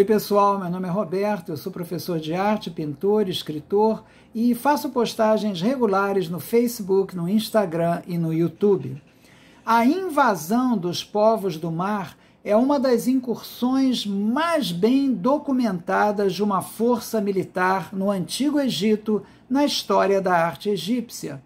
Oi, pessoal, meu nome é Roberto, eu sou professor de arte, pintor, escritor e faço postagens regulares no Facebook, no Instagram e no YouTube. A invasão dos povos do mar é uma das incursões mais bem documentadas de uma força militar no Antigo Egito na história da arte egípcia.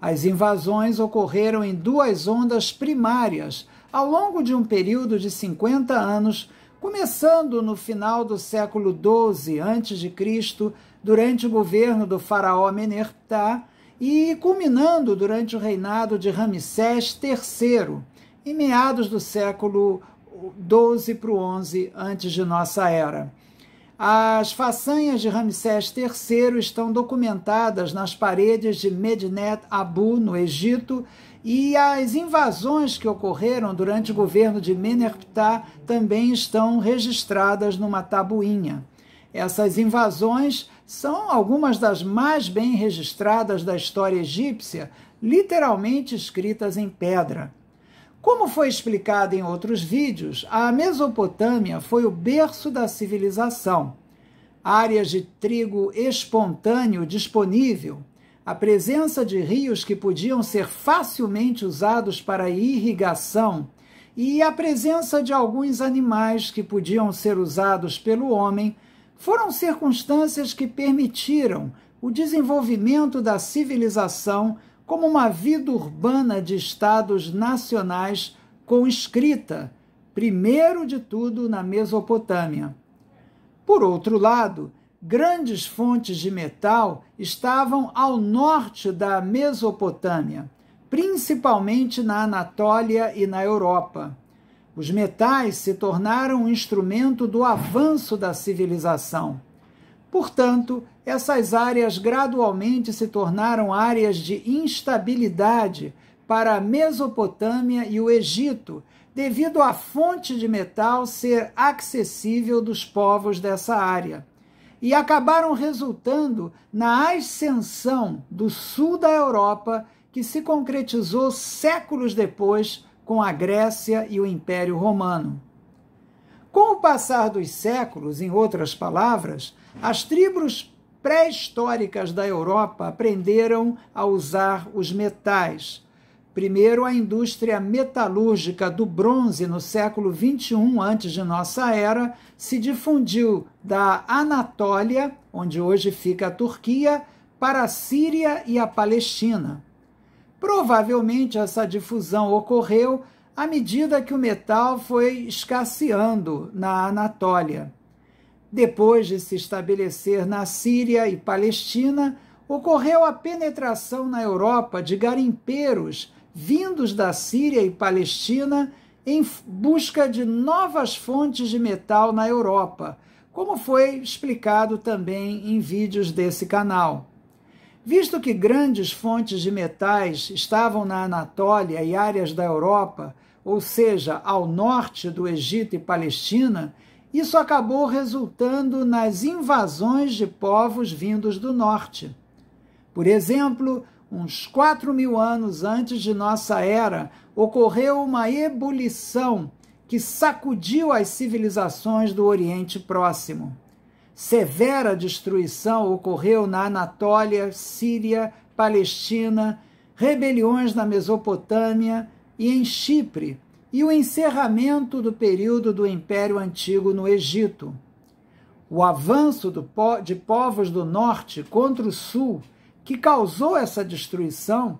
As invasões ocorreram em duas ondas primárias ao longo de um período de 50 anos começando no final do século XII a.C., durante o governo do faraó Menerptah, e culminando durante o reinado de Ramsés III, em meados do século 12 para o 11 antes de nossa era. As façanhas de Ramsés III estão documentadas nas paredes de Medinet Abu, no Egito, e as invasões que ocorreram durante o governo de Menerptah também estão registradas numa tabuinha. Essas invasões são algumas das mais bem registradas da história egípcia, literalmente escritas em pedra. Como foi explicado em outros vídeos, a Mesopotâmia foi o berço da civilização. Áreas de trigo espontâneo disponível, a presença de rios que podiam ser facilmente usados para irrigação e a presença de alguns animais que podiam ser usados pelo homem foram circunstâncias que permitiram o desenvolvimento da civilização como uma vida urbana de estados nacionais com escrita, primeiro de tudo na Mesopotâmia. Por outro lado, Grandes fontes de metal estavam ao norte da Mesopotâmia, principalmente na Anatólia e na Europa. Os metais se tornaram um instrumento do avanço da civilização. Portanto, essas áreas gradualmente se tornaram áreas de instabilidade para a Mesopotâmia e o Egito, devido à fonte de metal ser acessível dos povos dessa área e acabaram resultando na ascensão do sul da Europa, que se concretizou séculos depois com a Grécia e o Império Romano. Com o passar dos séculos, em outras palavras, as tribos pré-históricas da Europa aprenderam a usar os metais Primeiro, a indústria metalúrgica do bronze no século XXI antes de nossa era se difundiu da Anatólia, onde hoje fica a Turquia, para a Síria e a Palestina. Provavelmente essa difusão ocorreu à medida que o metal foi escasseando na Anatólia. Depois de se estabelecer na Síria e Palestina, ocorreu a penetração na Europa de garimpeiros vindos da Síria e Palestina em busca de novas fontes de metal na Europa, como foi explicado também em vídeos desse canal. Visto que grandes fontes de metais estavam na Anatólia e áreas da Europa, ou seja, ao norte do Egito e Palestina, isso acabou resultando nas invasões de povos vindos do norte. Por exemplo, uns 4 mil anos antes de nossa era, ocorreu uma ebulição que sacudiu as civilizações do Oriente Próximo. Severa destruição ocorreu na Anatólia, Síria, Palestina, rebeliões na Mesopotâmia e em Chipre, e o encerramento do período do Império Antigo no Egito. O avanço po de povos do norte contra o sul que causou essa destruição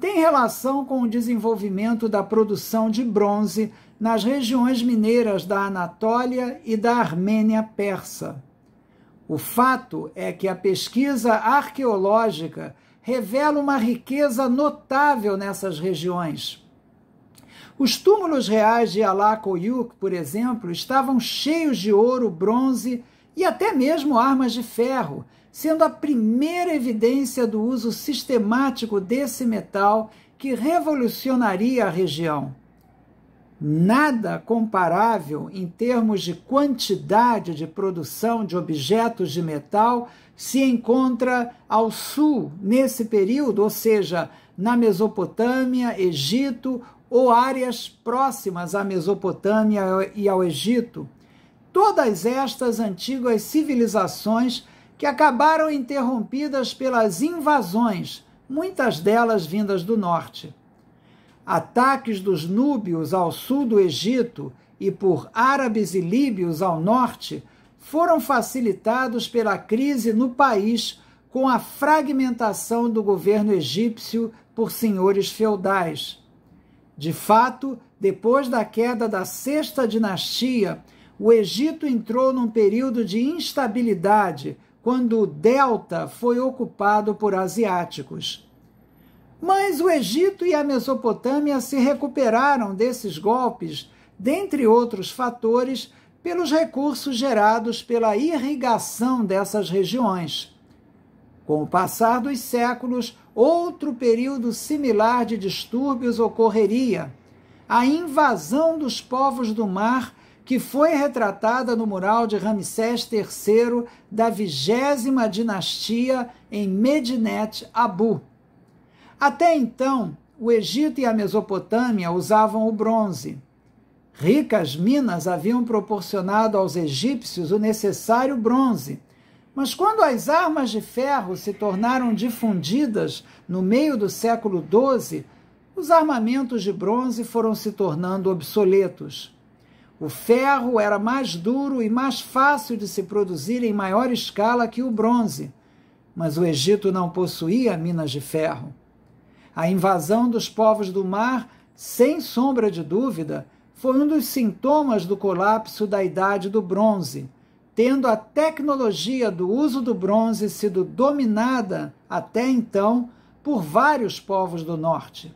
tem relação com o desenvolvimento da produção de bronze nas regiões mineiras da Anatólia e da Armênia persa. O fato é que a pesquisa arqueológica revela uma riqueza notável nessas regiões. Os túmulos reais de Alacoyuk, por exemplo, estavam cheios de ouro, bronze e até mesmo armas de ferro, sendo a primeira evidência do uso sistemático desse metal que revolucionaria a região. Nada comparável em termos de quantidade de produção de objetos de metal se encontra ao sul nesse período, ou seja, na Mesopotâmia, Egito ou áreas próximas à Mesopotâmia e ao Egito todas estas antigas civilizações que acabaram interrompidas pelas invasões, muitas delas vindas do norte. Ataques dos núbios ao sul do Egito e por árabes e líbios ao norte foram facilitados pela crise no país com a fragmentação do governo egípcio por senhores feudais. De fato, depois da queda da Sexta Dinastia, o Egito entrou num período de instabilidade quando o delta foi ocupado por asiáticos. Mas o Egito e a Mesopotâmia se recuperaram desses golpes, dentre outros fatores, pelos recursos gerados pela irrigação dessas regiões. Com o passar dos séculos, outro período similar de distúrbios ocorreria: a invasão dos povos do mar que foi retratada no mural de Ramsés III da vigésima dinastia em Medinet Abu. Até então, o Egito e a Mesopotâmia usavam o bronze. Ricas minas haviam proporcionado aos egípcios o necessário bronze. Mas quando as armas de ferro se tornaram difundidas no meio do século XII, os armamentos de bronze foram se tornando obsoletos. O ferro era mais duro e mais fácil de se produzir em maior escala que o bronze, mas o Egito não possuía minas de ferro. A invasão dos povos do mar, sem sombra de dúvida, foi um dos sintomas do colapso da Idade do Bronze, tendo a tecnologia do uso do bronze sido dominada até então por vários povos do norte.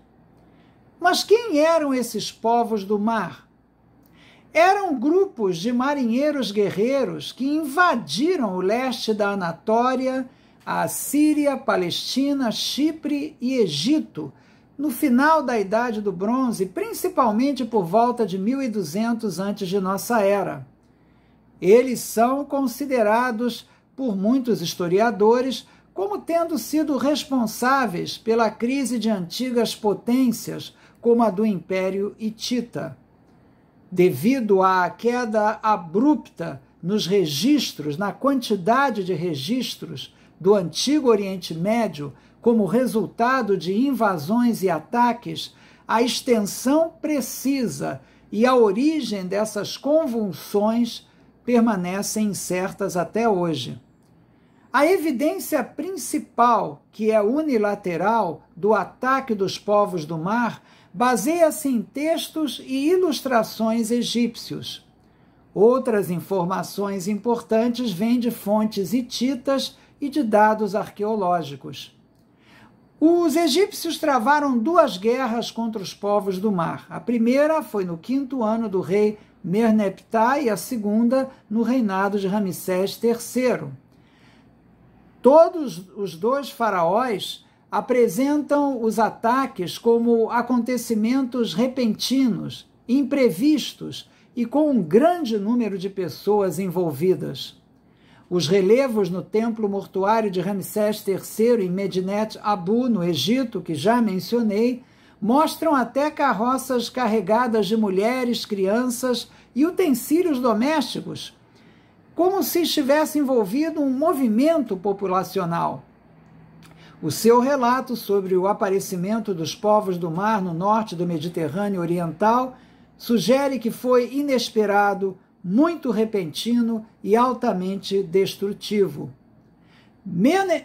Mas quem eram esses povos do mar? eram grupos de marinheiros guerreiros que invadiram o leste da Anatória, a Síria, Palestina, Chipre e Egito no final da Idade do Bronze, principalmente por volta de 1200 antes de nossa era. Eles são considerados por muitos historiadores como tendo sido responsáveis pela crise de antigas potências, como a do Império Hitita devido à queda abrupta nos registros, na quantidade de registros do antigo Oriente Médio, como resultado de invasões e ataques, a extensão precisa e a origem dessas convulsões permanecem incertas até hoje. A evidência principal, que é unilateral, do ataque dos povos do mar baseia-se em textos e ilustrações egípcios. Outras informações importantes vêm de fontes hititas e de dados arqueológicos. Os egípcios travaram duas guerras contra os povos do mar. A primeira foi no quinto ano do rei Merneptah e a segunda no reinado de Ramsés III. Todos os dois faraós apresentam os ataques como acontecimentos repentinos, imprevistos e com um grande número de pessoas envolvidas. Os relevos no templo mortuário de Ramsés III em Medinet Abu, no Egito, que já mencionei, mostram até carroças carregadas de mulheres, crianças e utensílios domésticos, como se estivesse envolvido um movimento populacional. O seu relato sobre o aparecimento dos povos do mar no norte do Mediterrâneo Oriental sugere que foi inesperado, muito repentino e altamente destrutivo.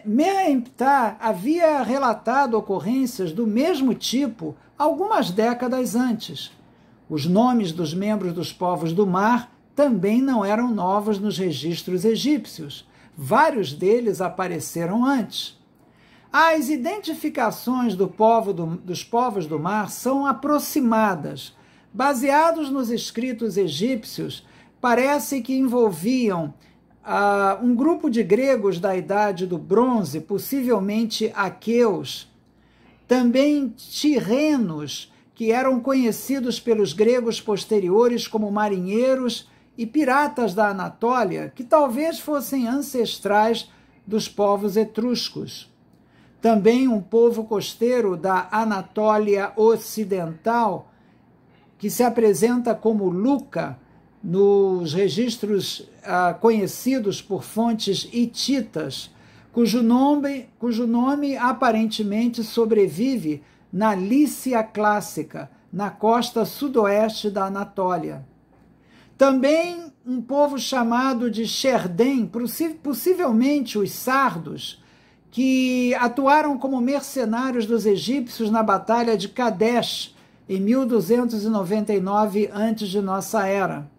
Meemptah havia relatado ocorrências do mesmo tipo algumas décadas antes. Os nomes dos membros dos povos do mar também não eram novos nos registros egípcios. Vários deles apareceram antes. As identificações do povo do, dos povos do mar são aproximadas. Baseados nos escritos egípcios, parece que envolviam ah, um grupo de gregos da idade do bronze, possivelmente aqueus, também tirrenos, que eram conhecidos pelos gregos posteriores como marinheiros e piratas da Anatólia, que talvez fossem ancestrais dos povos etruscos. Também um povo costeiro da Anatólia Ocidental, que se apresenta como Luca nos registros ah, conhecidos por fontes hititas, cujo nome, cujo nome aparentemente sobrevive na Lícia clássica, na costa sudoeste da Anatólia. Também um povo chamado de Xerdem, possivelmente os sardos, que atuaram como mercenários dos egípcios na Batalha de Kadesh, em 1299 antes de nossa era.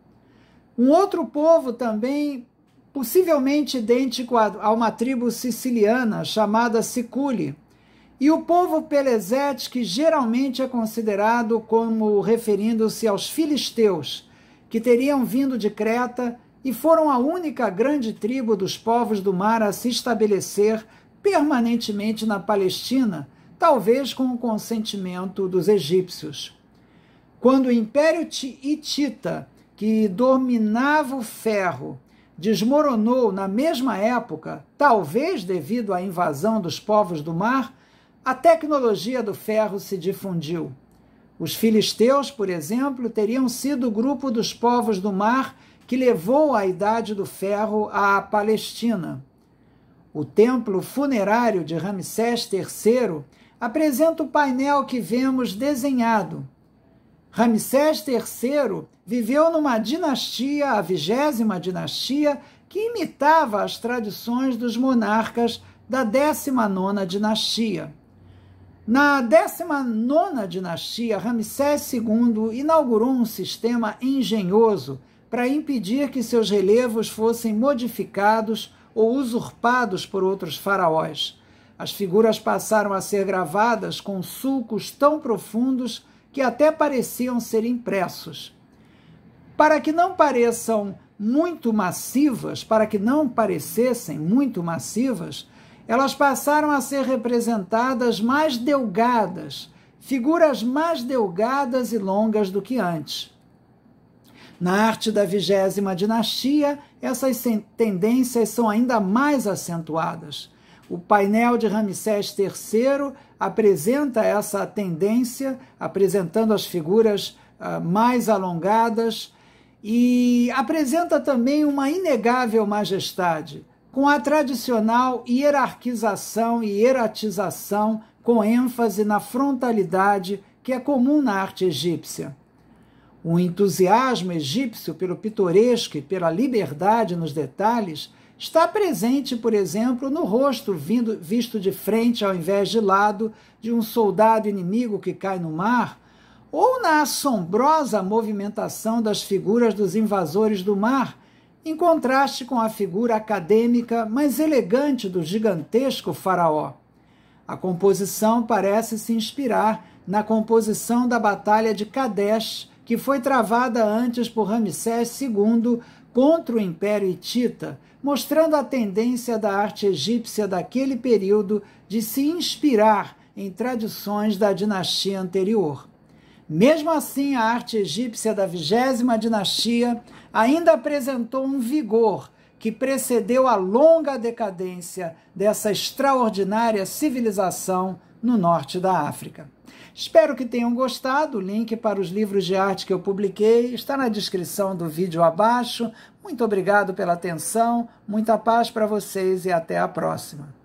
Um outro povo também possivelmente idêntico a, uma tribo siciliana chamada Siculi, e o povo Pelezete, que geralmente é considerado como referindo-se aos filisteus, que teriam vindo de Creta e foram a única grande tribo dos povos do mar a se estabelecer permanentemente na Palestina, talvez com o consentimento dos egípcios. Quando o Império Hitita, que dominava o ferro, desmoronou na mesma época, talvez devido à invasão dos povos do mar, a tecnologia do ferro se difundiu. Os filisteus, por exemplo, teriam sido o grupo dos povos do mar que levou a idade do ferro à Palestina. O templo funerário de Ramsés III apresenta o painel que vemos desenhado. Ramsés III viveu numa dinastia, a vigésima dinastia, que imitava as tradições dos monarcas da 19 dinastia. Na 19 dinastia, Ramsés II inaugurou um sistema engenhoso para impedir que seus relevos fossem modificados ou usurpados por outros faraós. As figuras passaram a ser gravadas com sulcos tão profundos que até pareciam ser impressos. Para que não pareçam muito massivas, para que não parecessem muito massivas, elas passaram a ser representadas mais delgadas, figuras mais delgadas e longas do que antes. Na arte da vigésima dinastia, essas tendências são ainda mais acentuadas. O painel de Ramsés III apresenta essa tendência, apresentando as figuras uh, mais alongadas e apresenta também uma inegável majestade, com a tradicional hierarquização e eratização com ênfase na frontalidade que é comum na arte egípcia. O entusiasmo egípcio pelo pitoresco e pela liberdade nos detalhes está presente, por exemplo, no rosto vindo, visto de frente ao invés de lado de um soldado inimigo que cai no mar, ou na assombrosa movimentação das figuras dos invasores do mar, em contraste com a figura acadêmica mas elegante do gigantesco faraó. A composição parece se inspirar na composição da Batalha de Kadesh que foi travada antes por Ramsés II contra o Império Hitita, mostrando a tendência da arte egípcia daquele período de se inspirar em tradições da dinastia anterior. Mesmo assim, a arte egípcia da vigésima dinastia ainda apresentou um vigor que precedeu a longa decadência dessa extraordinária civilização no norte da África. Espero que tenham gostado. O link para os livros de arte que eu publiquei está na descrição do vídeo abaixo. Muito obrigado pela atenção, muita paz para vocês e até a próxima.